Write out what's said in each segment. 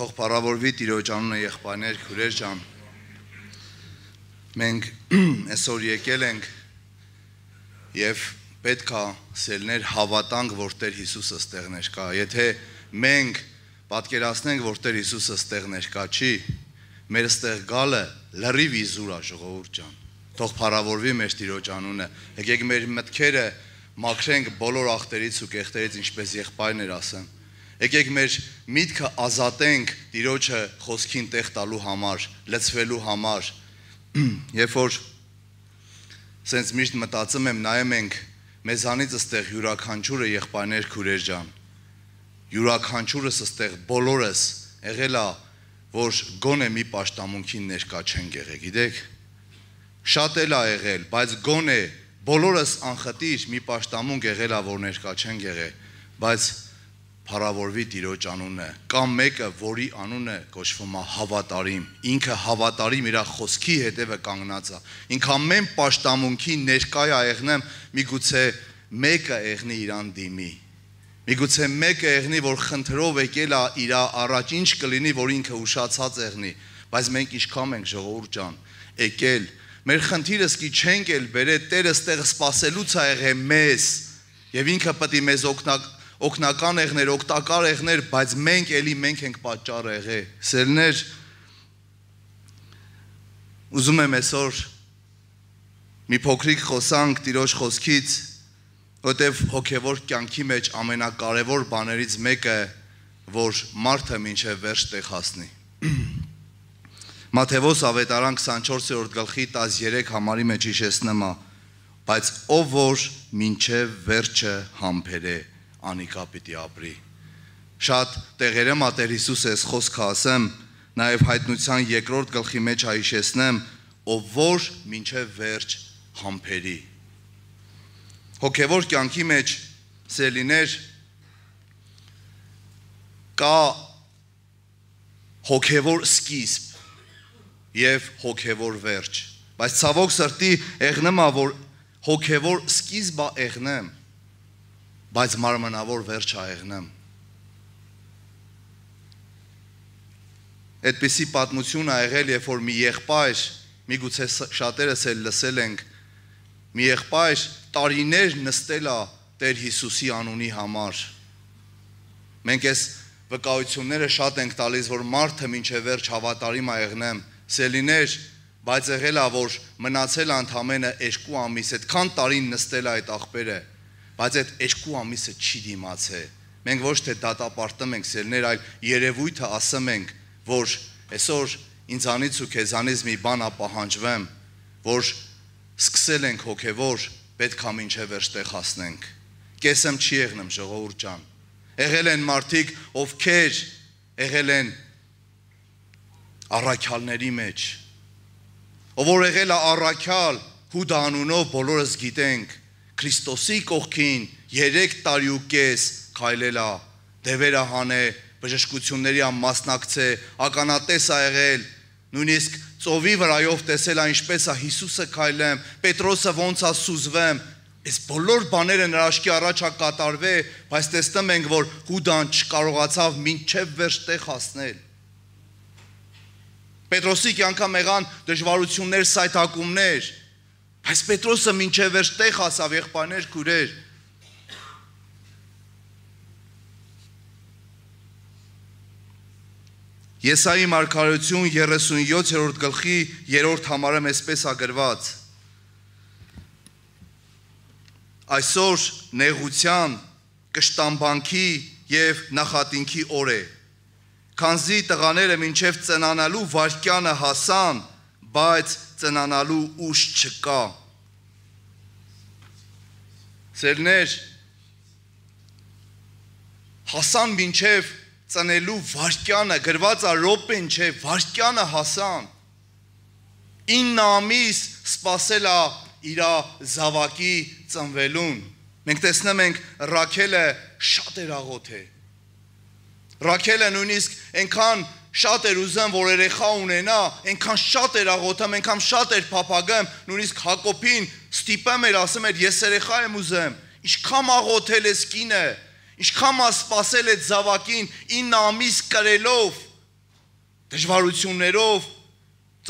Թող բարավորվի Տիրոջ անունը եղբայրներ, քուրեր ջան։ Մենք այսօր եկել ենք եւ պետքա սելներ հավատանք, որ Տեր Հիսուսը ստեղ ներկա։ Եթե մենք պատկերացնենք, որ Տեր Հիսուսը ստեղ ներկա չի, մեր ստեղ գալը լրիվ իզուր է ժողովուրդ ջան։ Թող բարավորվի մեր Տիրոջ անունը։ Եկեք մեր մտքերը մաքրենք բոլոր ախտերից ու կեղտերից, ինչպես եղբայրներ ասեմ։ Եկեք մեր միտքը ազատենք Տիրոջը խոսքին տեղ տալու համար, լծվելու համար։ Երբ որ սենց միշտ մտածում եմ, նայում ենք մեզանից ըստեղ յուրաքանչյուրը եղբայրներ քուրեր ջան։ Յուրաքանչյուրս ըստեղ բոլորս եղել է որ գոնե մի աշտամունքին ներկա չեն եղել, գիտեք։ Շատ էլ է եղել, բայց գոնե բոլորս անխտիր մի աշտամունք եղել է, որ ներկա չեն եղել, բայց փառավորվի Տիրոջ անունը կամ մեկը, որի անունը կոչվում է հավատարիմ, ինքը հավատարիմ իր խոսքի հետևը կանգնած է։ Ինքան մեն աշտամունքի ներկայ է եղնեմ, միգուցե մեկը եղնի իրան դիմի։ Միգուցե մեկը եղնի, որ խնդրով եկել է իր առաջ ինչ կլինի, որ ինքը ուշացած եղնի, բայց մենք ինչքան ենք ժողովուրդ ջան, եկել մեր խնդիրս կի չենք էլ բերել, Տերը ստեղ սпасելուց է եղե մեզ։ Եվ ինքը պետք է մեզ օգնակ օգնական եղներ, օգտակար եղներ, բայց մենք էլի մենք ենք պատճառը եղե։ Սերներ ուզում եմ այսօր մի փոքրիկ խոսանք Տիրոջ խոսքից, որտեվ հոգևոր կյանքի մեջ ամենակարևոր բաներից մեկը որ մարդը մինչև վերջ տեղ հասնի։ Մատթեոս ավետարան 24-րդ գլխի 13 համարի մեջ հիշեցնում է, բայց ով որ մինչև վերջը համբերե, անիկա պիտի ապրի։ Շատ տեղերը մատեր Հիսուս էս խոսքը ասեմ, նաև հայտնության երկրորդ գլխի մեջ հայշեսնեմ, ով որ մինչև վերջ համբերի։ Հոգևոր կյանքի մեջ սելիներ կա հոգևոր սկիզբ եւ հոգևոր վերջ։ Բայց ցավոք սրտի եղնեմա որ հոգևոր սկիզբը եղնեմ բայց մարմնավոր վերջ այղնեմ։ Այդպիսի պատմություն ա եղել, երբ որ մի եղբայր, միգուցե շատերս էլ լսել ենք, մի եղբայր տարիներ նստել ա Տեր Հիսուսի անունի համար։ Մենք այս վկայությունները շատ ենք տալիս, որ մարդը ոչ վերջ հավատարիմ ա եղնեմ, սելիներ, բայց եղել ա որ մնացել անդամենը 2 ամիս, այդքան տարին նստել ա այդ աղբերը։ այդ բայց այդ երկու ամիսը չի դիմացե։ Մենք ոչ թե դատապարտում ենք սերներ, այլ երևույթը ասում ենք, որ այսօր ինձանից ու քեզանից մի բան ապահանջվեմ, որ սկսել ենք հոգևոր, պետք է ինչև էրտեղ հասնենք։ Կեսեմ չի եղնեմ ժողովուրդ ջան։ Եղել են մարդիկ, ովքեր եղել են առաքյալների մեջ, ով որ եղել է առաքյալ, Հուդա անունով բոլորս գիտենք, Քրիստոսի կողքին 3 տարի ու կես քայլելա, դևերը հանե, բժշկությունների ամմասնակցե, ականատես ա եղել, նույնիսկ ծովի վրայով տեսել ա ինչպես ա Հիսուսը քայլեմ, Պետրոսը ոնց ա սուզվեմ, Այս բոլոր բաները նրա աշկի առաջ ա կատարվե, բայց տեսնում ենք, որ Հուդան չկարողացավ մինչև վերջ տեղ հասնել։ Պետրոսի կյանքը մեղան դժվարություններ, սայթակումներ, Այս Պետրոսը մինչև վերջ տեղ հասավ եղբայրներ քուրեր։ Եսայի մարգարեություն 37-րդ գլխի 3-րդ համարը մեզպես ագրված։ Այսօր նեղության, կշտամբանքի եւ նախատինքի օր է։ Քանզի տղաները մինչև ծնանալու վարքյանը հասան, բայց ծնանալու ուշ չկա։ Սերներ հասան մինչև ծնելու վարքյանը, գրված է ռոպեն չէ, վարքյանը հասան։ 9 ամիս սпасել է իր զավակի ծնվելուն։ Մենք տեսնում ենք Ռաքելը շատ էր աղոթ է։ Ռաքելը նույնիսկ այնքան շատ էր ուզում որ երեխա ունենա, այնքան շատ էր աղոթում, այնքան շատ էր փափագում, նույնիսկ Հակոբին ստիպեմ էր, ասում էր, ես երեխա եմ ուզեմ, ինչքան աղոթել ես կինը, ինչքան ասպասել այդ զավակին 9 ամիս կրելով, դժվարություններով,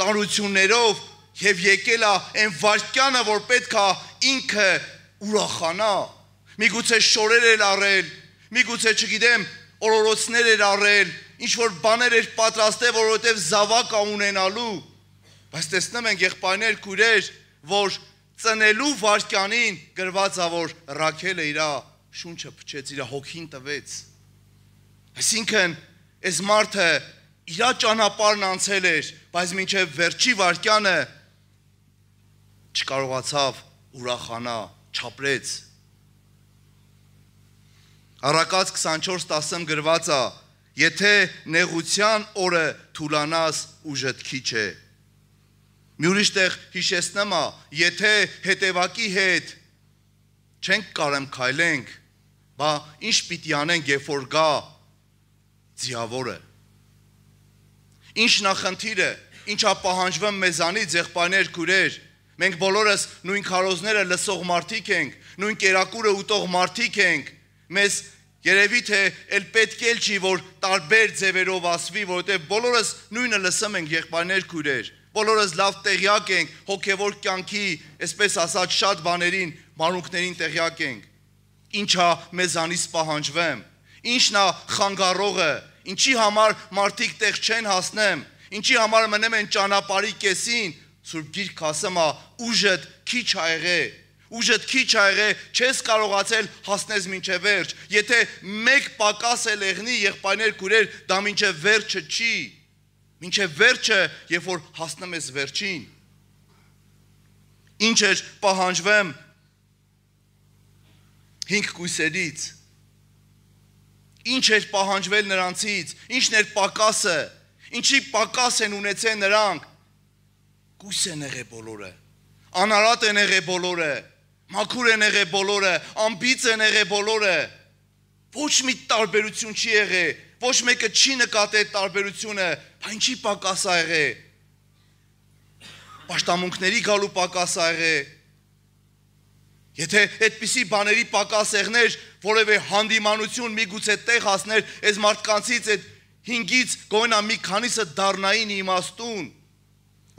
ծանրություններով եւ եկել է այն վարքյանը, որ պետքա ինքը ուրախանա։ Միգուցե շորեր էր առել, միգուցե չգիտեմ, օրորոցներ էր առել, ինչ որ բաներ էր պատրաստել, որովհետև զավակ ունենալու։ Բայց տեսնում ենք եղբայրներ, քույրեր, որ ծնելու վարքյանին գրվածա որ Ռաքելը իր շունչը փչեց, իր հոգին տվեց։ Այսինքն, այս մարդը իր ճանապարհն անցել էր, բայց մինչև վերջի վարքյանը չկարողացավ ուրախանա, չապրեց։ Առակած 24:10-ում գրված է. Եթե նեղության օրը թուլանաս, ուժդ քիչ է։ Մի ուրիշ տեղ հիշեցնեմ, եթե հետևակի հետ չենք կարեմ քայլենք, բա ինչ պիտի անենք, երբ որ գա ձիավորը։ Ինչ նախնդիր է, ինչա պահանջվում մեզանից, եղբայրներ, քուրեր, Մենք բոլորս նույն քարոզները լսող մարդիկ ենք, նույն կերակուրը ուտող մարդիկ ենք։ Մեզ երևի թե էլ պետք էլ չի, որ տարբեր ձևերով ասվի, որովհետև բոլորս նույնը լսում ենք եղբայրներ, քույրեր։ Բոլորս լավ տեղյակ ենք հոգևոր կյանքի, այսպես ասած, շատ բաներին, մանուկներին տեղյակ ենք։ Ինչա մեզանից պահանջվեմ։ Ինչն է խանգարողը, ինչի համար մարդիկ տեղ չեն հասնեմ, ինչի համար մնեմ են ճանապարհի կեսին։ Սուրբ Գիրք ասում է՝ ուժդ քիչ ա եղել ուժդ քիչ ա եղել, չես կարողացել հասնես մինչև վերջ։ Եթե մեկ պակաս է լեղնի, եղբայրներ, քուրեր, դա մինչև վերջը չի։ Մինչև վերջը, երբ որ հասնում ես վերջին, ինչ էր պահանջվեմ 5 կույսերից։ Ինչ էր պահանջվել նրանցից, ինչն էր պակասը, ինչի պակաս են ունեցել նրանք։ Կույս են եղե բոլորը։ Անարատ են եղե բոլորը։ Մաքուր են եղե բոլորը, ամբից են եղե բոլորը։ Ոչ մի տարբերություն չի եղե, ոչ մեկը չի նկատել տարբերությունը, Բա ինչի պակաս ա եղե։ Պաշտամունքների գալու պակաս ա եղե։ Եթե այդպիսի բաների պակաս եղներ, որևէ հանդիմանություն միգուցե տեղ հասներ, այս մարդկանցից այդ 5-ից գոնա մի քանիսը դառնային իմաստուն։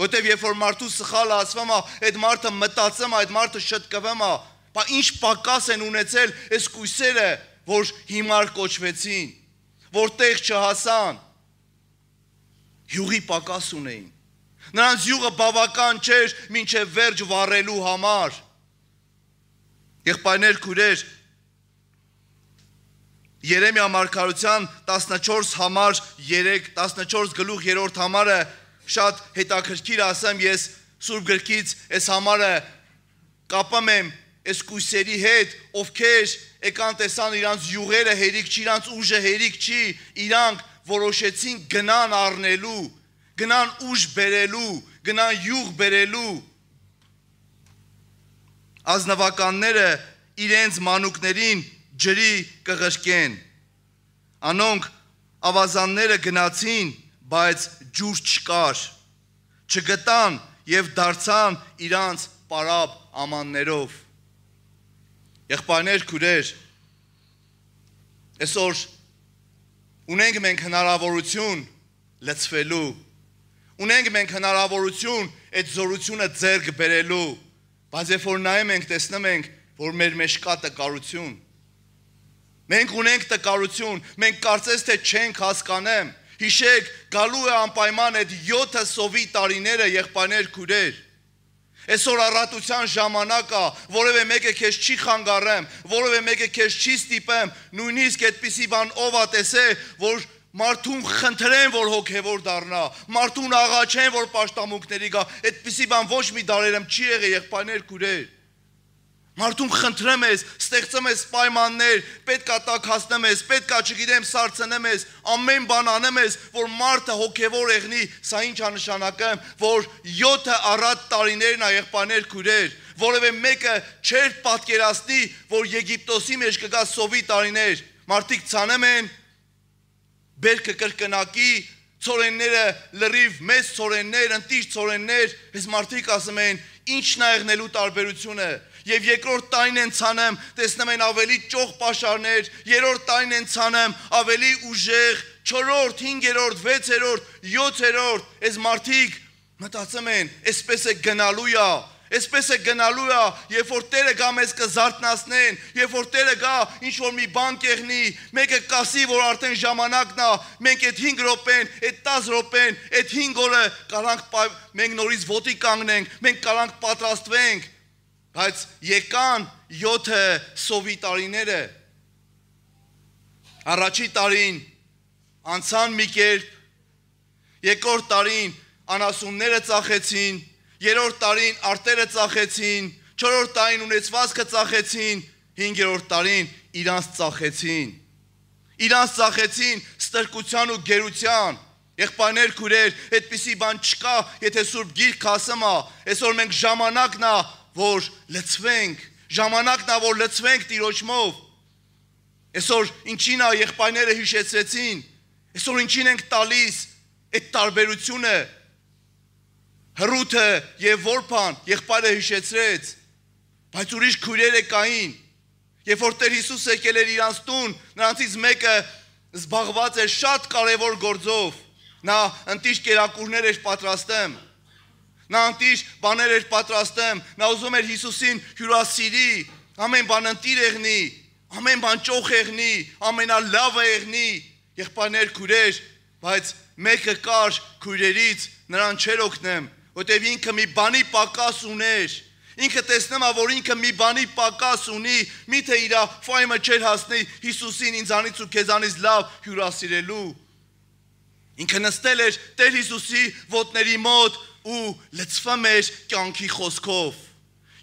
Որտեւ երբ որ մարդու սխալը ասվում է, այդ մարդը մտածում է, այդ մարդը շտկվում է, բա ինչ պակաս են ունեցել այս կույսերը, որ հիմար կոչվեցին, որտեղ չհասան։ չհասան հյուղի պակաս ունեին։ Նրանց յուղը բավական չէր մինչև վերջ վառելու համար։ Եղբայրներ քուրեր Երեմիա մարգարության 14 համար 3 14 գլուխ 3-րդ համարը շատ հետաքրքիր ասեմ ես Սուրբ գրքից այս համարը կապում եմ այս կույսերի հետ, ովքեր եկան տեսան իրանց յուղերը հերիք չի, իրանց ուժը հերիք չի, իրանք որոշեցին գնան առնելու, գնան ուժ բերելու, գնան յուղ բերելու։ Ազնվականները իրենց մանուկներին ջրի կղրկեն։ Անոնք ավազանները գնացին, բայց ջուր չկար։ Չգտան եւ դարձան իրանց պարապ ամաններով։ Եղբայրներ, քուրեր, այսօր Ունենք մենք հնարավորություն լծվելու։ Ունենք մենք հնարավորություն այդ զորությունը ձեռք բերելու։ Բայց երբ որ նայում ենք, տեսնում ենք, որ մեր մեջ կա տկարություն։ Մենք ունենք տկարություն, մենք կարծես թե չենք հասկանեմ։ Հիշեք, գալու է անպայման այդ 7 սովի տարիները, եղբայրներ, քույրեր Այսօր առատության ժամանակա, որևէ մեկը քեզ չի խանգարեմ, որևէ մեկը քեզ չի ստիպեմ, նույնիսկ այդպիսի բան ով է տեսե, որ մարդուն խնդրեն, որ հոգևոր դառնա, մարդուն աղաչեն, որ աշտամունքների գա, այդպիսի բան ոչ մի դարերում չի եղել, եղբայրներ, քույրեր։ Մարդում խնդրեմ ես, ստեղծում ես պայմաններ, պետքա տակհասնեմ ես, պետքա չգիտեմ սարցնեմ ես, ամեն բան անեմ ես, որ մարդը հոգևոր եղնի, սա ինչ անշանակը, որ 7-ը առատ տարիներն ա եղբայրներ քուրեր, որևէ մեկը չէր պատկերացնի, որ Եգիպտոսի մեջ կգա սովի տարիներ, մարդիկ ցանեմ են, բերքը կրկնակի, ծորենները լրիվ մեծ ծորեններ, ընտիր ծորեններ, այս մարդիկ ասում են, ի՞նչն ա եղնելու տարբերությունը Եվ երկրորդ տային են ցանում, տեսնում են ավելի ճող pašարներ, երրորդ տային են ցանում ավելի ուժեղ, 4-րդ, 5-րդ, 6-րդ, 7-րդ, այս մարդիկ մտածում են, այսպես է գնալու է, Այսպես է գնալու է, երբ որ Տերը գա մեզ կզարտնասնեն, երբ որ Տերը գա ինչ որ մի բան կեղնի, մեկը կասի, որ արդեն ժամանակն է, մենք այդ 5 րոպեն, այդ 10 րոպեն, այդ 5 օրը կարանք մենք նորից ոտի կանգնենք, մենք կարանք պատրաստվենք, Բայց եկան 7-ը սովի տարիները։ Առաջի տարին անցան մի կերպ, երկրորդ տարին անասունները ծախեցին, երրորդ տարին արտերը ծախեցին, չորրորդ տարին ունեցվածքը ծախեցին, 5-րդ տարին իրանց ծախեցին։ Իրանց ծախեցին ստրկության ու գերության։ Եղբայրներ, քուրեր, այդպիսի բան չկա, եթե Սուրբ Գիրք ասում է, այսօր մենք ժամանակն է որ լծվենք, ժամանակն է որ լծվենք տիրոջմով։ Այսօր ինչին է եղբայրները հիշեցրեցին, այսօր ինչին ենք տալիս այդ տարբերությունը։ Հրութը եւ որփան եղբայրը հիշեցրեց, բայց ուրիշ քույրերը կային։ Երբ որ Տեր Հիսուս եկել էր իրանց տուն, նրանցից մեկը զբաղված էր շատ կարևոր գործով։ Նա ընտիշ կերակուրներ էր պատրաստում Նա անտիշ բաներ էր պատրաստում, նա ուզում էր Հիսուսին հյուրասիրի, ամեն բան ընտիր եղնի, ամեն բան ճոխ եղնի, ամենալավը եղնի, եղբայրներ քուրեր, բայց մեկը կար քուրերից, նրան չեր օգնեմ, որտեվ ինքը մի բանի պակաս ուներ։ Ինքը տեսնում է, որ ինքը մի բանի պակաս ունի, միթե իր ֆայմը չեր հասնի Հիսուսին ինձանից ու քեզանից լավ հյուրասիրելու։ Ինքը նստել էր Տեր Հիսուսի ոտների մոտ, ու լծվում էր կյանքի խոսքով։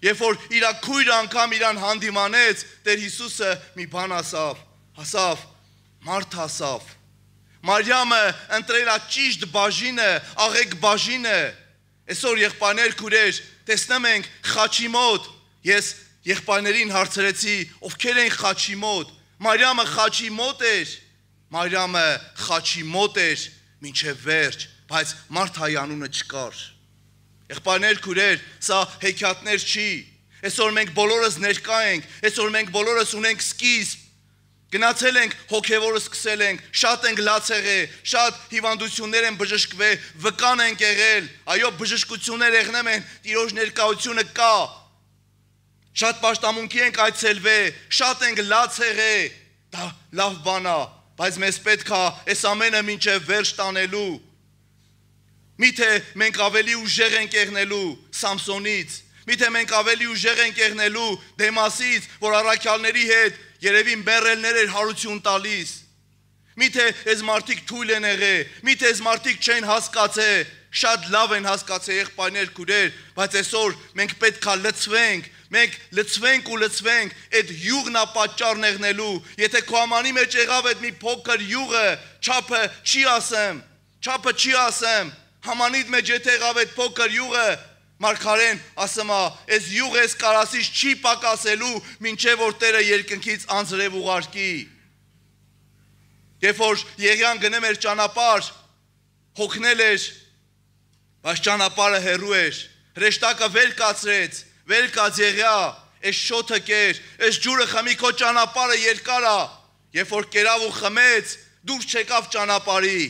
Երբ որ իր քույր անգամ իրան հանդիմանեց, Տեր Հիսուսը մի բան ասավ, ասավ, մարդ ասավ։ Մարիամը ընտրելա ճիշտ բաժինը, աղեկ բաժինը։ Այսօր եղբայրներ քուրեր, տեսնում ենք խաչի մոտ։ Ես եղբայրներին հարցրեցի, ովքեր են խաչի մոտ։ Մարիամը խաչի մոտ էր։ Մարիամը խաչի մոտ էր, ոչ թե վերջ բայց Մարթայի անունը չկար։ Եղբայրներ, քուրեր, սա հեքիաթներ չի։ Այսօր մենք բոլորս ներկա ենք, այսօր մենք բոլորս ունենք սկիզբ։ Գնացել ենք, հոգևորը սկսել ենք, շատ ենք լաց եղել, շատ հիվանդություններ են բժշկվել, վկան ենք եղել, այո, բժշկություններ եղնեմ են, Տիրոջ ներկայությունը կա։ Շատ աշտամունքի ենք այցելվել, շատ ենք լաց եղել։ Դա լավ բան է, բայց մեզ պետք է այս ամենը ոչ վերջ տանելու Միթե մենք ավելի ուժեղ ենք եղնելու Սամսոնից, միթե մենք ավելի ուժեղ ենք եղնելու Դեմասից, որ առաքյալների հետ երևի մեռելներ էր հարություն տալիս։ Միթե այս մարդիկ թույլ են եղել, միթե այս մարդիկ չեն հասկացել, շատ լավ են հասկացել եղբայրներ, քուրեր, բայց այսօր մենք պետքա լծվենք, մենք լծվենք ու լծվենք այդ յուղն է պատճառն եղնելու եթե քո ամանի մեջ եղավ այդ մի փոքր յուղը չափը չի ասեմ չափը չի ասեմ Համանիդ մեջ եթե եղավ այդ փոքր յուղը, Մարգարեն ասում է, «Էս յուղ էս կարասից չի պակասելու, ինչեւ որ Տերը երկնքից անձրև ուղարկի»։ Երբ որ Եղիան գնում էր ճանապարհ, հոգնել էր, բայց ճանապարհը հեռու էր։ Հրեշտակը վեր կացրեց, վեր կաց Եղիա, «Էս շոթը կեր, էս ջուրը խմի քո ճանապարհը երկար է»։ Երբ որ կերավ ու խմեց, դուրս չեկավ ճանապարհի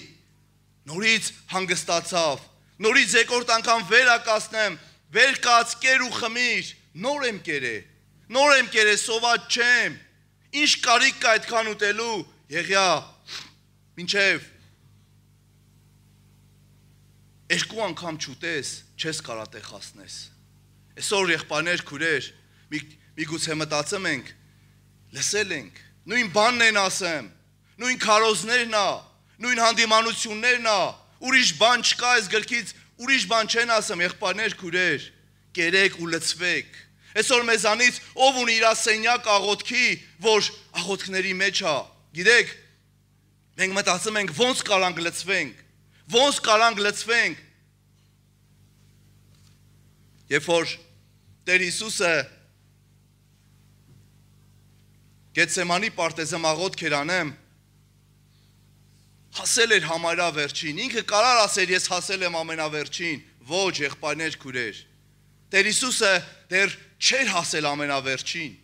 նորից հանգստացավ, նորից երկրորդ անգամ վերակացնեմ, վեր կաց կեր ու խմիր, նոր եմ կերե, նոր եմ կերե, սոված չեմ, ինչ կարիք կա այդքան ուտելու, եղյա, մինչև, երկու անգամ չուտես, չես կարա տեղ հասնես, այսօր եղպաներ քուրեր, մի, մի գուցե մտացեմ ենք, լսել ենք, նույն բանն են ասեմ, նույն կարոզներն ա, նույն հանդիմանություններն է, ուրիշ բան չկա այս գրքից, ուրիշ բան չեն ասեմ, եղբայրներ, քուրեր, կերեք ու լծվեք։ Այսօր մեզանից ով ունի իր սենյակ աղոթքի, որ աղոթքների մեջ է։ Գիտեք, մենք մտածում ենք ո՞նց կարանք լծվենք, ո՞նց կարանք լծվենք։ Երբ որ Տեր Հիսուսը Գեցսեմանի պարտեզը աղոթքեր անեմ, հասել էր համարյա վերջին։ Ինքը կարար ասեր ես հասել եմ ամենավերջին։ Ոչ, եղբայրներ, քուրեր։ Տեր Հիսուսը դեռ չէր հասել ամենավերջին։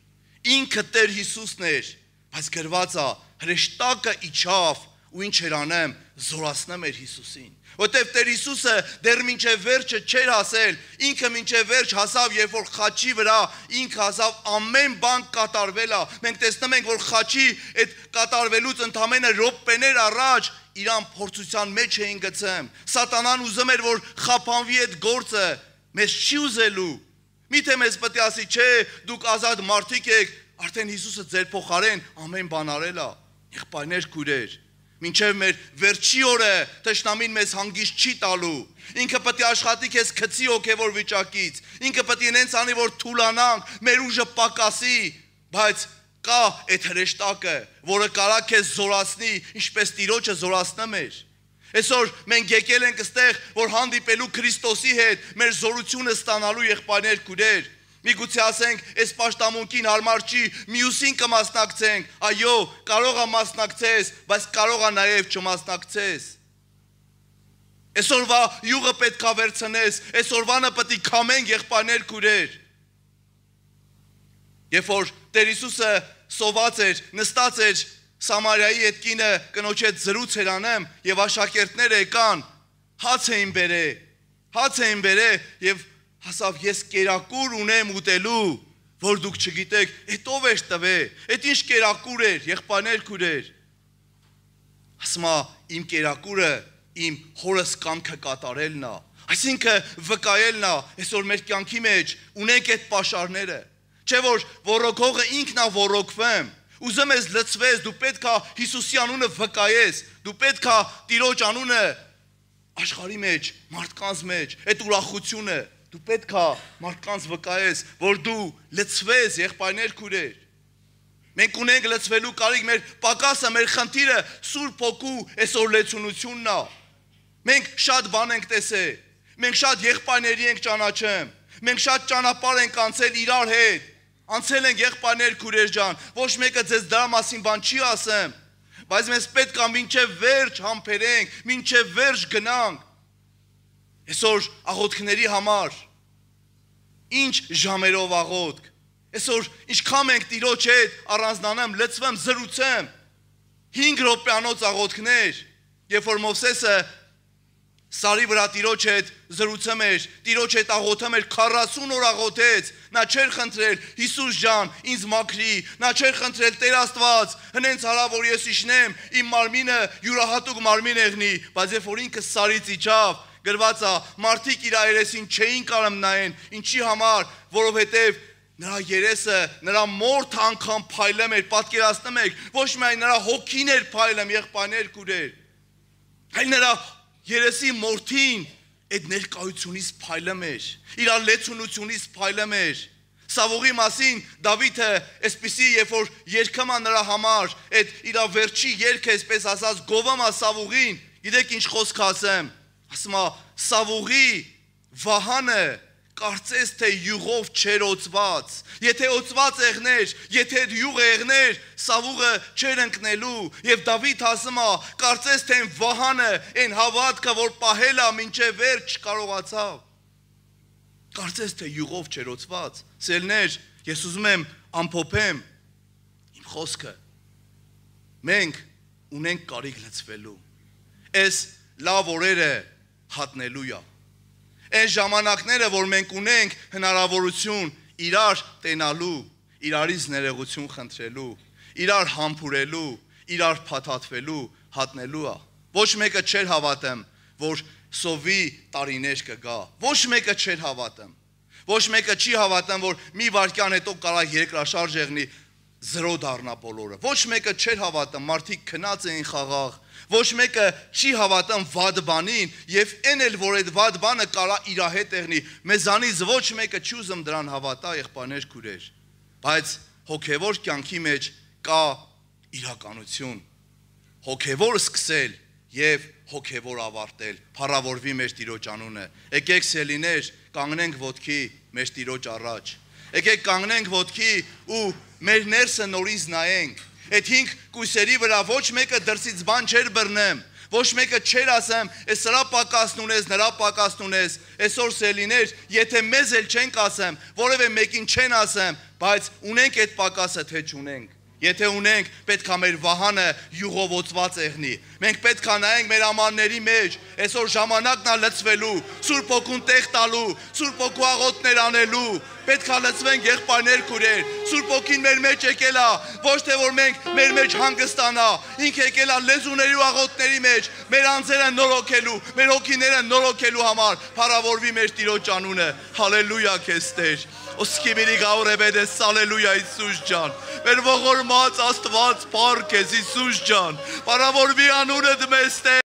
Ինքը Տեր Հիսուսն էր, բայց գրված է հրեշտակը իջավ ու ինչ էր անեմ, զորացնեմ էր Հիսուսին։ Որտեվ Տեր Հիսուսը դեռ մինչև վերջը չէր հասել, ինքը մինչև վերջ հասավ, երբ որ խաչի վրա ինքը հասավ, ամեն բան կատարվել է։ Մենք տեսնում ենք, որ խաչի այդ կատարվելուց ընդամենը րոպեներ առաջ իրան փորձության մեջ էին գցեմ։ Սատանան ուզում էր որ խափանվի այդ գործը, մեզ չի ուզելու։ Միթե մեզ պետք է ասի, չէ, դուք ազատ մարդիկ եք, արդեն Հիսուսը ձեր փոխարեն ամեն բան արել է։ Եղբայրներ, քույրեր, մինչև մեր վերջի օրը ճշնամին մեզ հանգիստ չի տալու։ Ինքը պետք է աշխատի քեզ քցի հոգևոր վիճակից։ Ինքը պետք է ինենց անի որ թուլանանք, մեր ուժը պակասի, բայց կա այդ հրեշտակը, որը կարա քեզ զորացնի, ինչպես Տիրոջը զորացնում էր։ Այսօր մենք եկել ենք այստեղ, որ հանդիպելու Քրիստոսի հետ, մեր զորությունը ստանալու եղբայրներ քուրեր։ Միգուցե ասենք, այս աշտամունքին հարմար չի, մյուսին կմասնակցենք։ Այո, կարող է մասնակցես, բայց կարող է նաև չմասնակցես։ Այսօրվա յուղը պետք է վերցնես, այսօրվանը պետք է քամենք եղբայրներ քուրեր։ Երբ որ Տեր Հիսուսը սոված էր, նստած էր Սամարիայի այդ կինը կնոջ հետ զրուց էր անեմ եւ աշակերտները եկան, հաց էին բերե, հաց էին բերե եւ հասավ ես կերակուր ունեմ ուտելու, որ դուք չգիտեք, այդ ով էր տվե, այդ ինչ կերակուր էր, եղբայր քուրեր։ Ասմա իմ կերակուրը իմ հորս կամքը կատարելն է։ Այսինքն վկայելն է այսօր մեր կյանքի մեջ ունենք այդ pašարները։ Չէ որ ոռոգողը ինքնա ոռոգվեմ։ Ուզում ես լծվես, դու պետքա Հիսուսի անունը վկայես, դու պետքա Տիրոջ անունը աշխարի մեջ, մարդկանց մեջ, այդ ուրախությունը, դու պետքա մարդկանց վկայես, որ դու լծվես, եղբայրներ քուրեր։ Մենք ունենք լծվելու կարիք, մեր պակասը, մեր խնդիրը Սուրբ Հոգու այսօր լեցունությունն է։ Մենք շատ բան ենք տեսել։ Մենք շատ եղբայրների ենք ճանաչում։ Մենք շատ ճանապարհ ենք անցել իրար հետ։ Անցել են եղբայրներ քուրեր ջան, ոչ մեկը ձեզ դրա մասին բան չի ասեմ, բայց մենք պետք է մինչև վերջ համբերենք, մինչև վերջ գնանք։ Այսօր աղոթքների համար ինչ ժամերով աղոթք։ Այսօր ինչքան ենք տիրոջ հետ առանձնանեմ, լծվեմ, զրուցեմ։ 5 րոպեանոց աղոթքներ, երբ որ Մովսեսը Սարի վրա տիրոջ հետ զրուցում էր, տիրոջ հետ աղոթում էր 40 օր աղոթեց։ Նա չէր խնդրել Հիսուս ջան, ինձ մաքրի, նա չէր խնդրել Տեր Աստված, հնենց արա որ ես իշնեմ, իմ մարմինը յուրահատուկ մարմին եղնի, բայց երբ որ ինքը սարից իջավ, գրված է, մարդիկ իր երեսին չէին կարող նայեն, ինչի համար, որովհետև նրա երեսը, նրա մորթ անգամ փայլեմ էր, պատկերացնում եք, ոչ միայն նրա հոգին էր փայլեմ, եղբայրներ, քուրեր, այլ նրա երեսի մորթին այդ ներկայությունից փայլում էր, իր լեցունությունից փայլում էր։ Սավուղի մասին Դավիթը այսպեսի երբ որ երկամա նրա համար այդ իր վերջի երգը այսպես ասած գովամա Սավուղին, գիտեք ինչ խոսք ասեմ, ասում է Սավուղի վահանը կարծես թե յուղով չեր օծված։ Եթե օծված եղներ, եթե յուղ եղներ, սավուղը չեր ընկնելու։ Եվ Դավիթ ասում է, կարծես թե այն վահանը, այն հավատքը, որ պահել է մինչև վեր չկարողացավ։ Կարծես թե յուղով չեր օծված։ Սելներ, ես ուզում եմ ամփոփեմ իմ խոսքը։ Մենք ունենք կարիք լծվելու։ Այս լավ օրերը հատնելույա։ Այս ժամանակները, որ մենք ունենք հնարավորություն իրար տենալու, իրարից ներողություն խնդրելու, իրար համբուրելու, իրար փաթաթվելու, հատնելու է։ Ոչ մեկը չէր հավատում, որ սովի տարիներ կգա։ Ոչ մեկը չէր հավատում։ Ոչ մեկը չի հավատում, որ մի վարքյան հետո կարող երկրաշարժ եղնի 0 դառնա բոլորը։ Ոչ մեկը չէր հավատում, մարդիկ քնած էին խաղաղ, Ոչ մեկը չի հավատում վատ բանին եւ այն էլ որ այդ վատ բանը կարա իր հետ եղնի։ Մեզանից ոչ մեկը չի ուզում դրան հավատա, եղբայրներ, քուրեր։ Բայց հոգևոր կյանքի մեջ կա իրականություն։ Հոգևոր սկսել եւ հոգևոր ավարտել։ Փառավորվի մեր Տիրոջ անունը։ Եկեք սելիներ, կանգնենք ոտքի մեր Տիրոջ առաջ։ Եկեք կանգնենք ոտքի ու մեր ներսը նորից նայենք այդ 5 կույսերի վրա ոչ մեկը դրսից բան չէր բռնեմ, ոչ մեկը չէր ասեմ, «Էս սրա պակասն ունես, նրա պակասն ունես»։ Այսօր սելիներ, եթե մեզ էլ չենք ասեմ, որևէ մեկին չեն ասեմ, բայց ունենք այդ պակասը թե չունենք։ Եթե ունենք, պետք է մեր վահանը յուղովոցված եղնի։ Մենք պետք է նայենք մեր ամանների մեջ, այսօր ժամանակն է լծվելու, Սուրբ ոգուն տեղ տալու, Սուրբ ոգու աղոթներ անելու։ Պետք է լծվենք եղբայրներ քուրեր, Սուրբ ոգին մեր մեջ եկել է, ոչ թե որ մենք մեր մեջ հանգստանա, ինքը եկել է լեզուների ու աղոթների մեջ, մեր անձերը նորոգելու, մեր հոգիները նորոգելու համար, փառավորվի մեր Տիրոջ անունը։ Հալելույա քեզ Տեր։ Ոսկիմիրի գաուրեբեդես հալելույա Հիսուս ջան։ Մեր ողորմած Աստված, փառք ես Հիսուս ջան։ Պարավորվի անունդ մեզ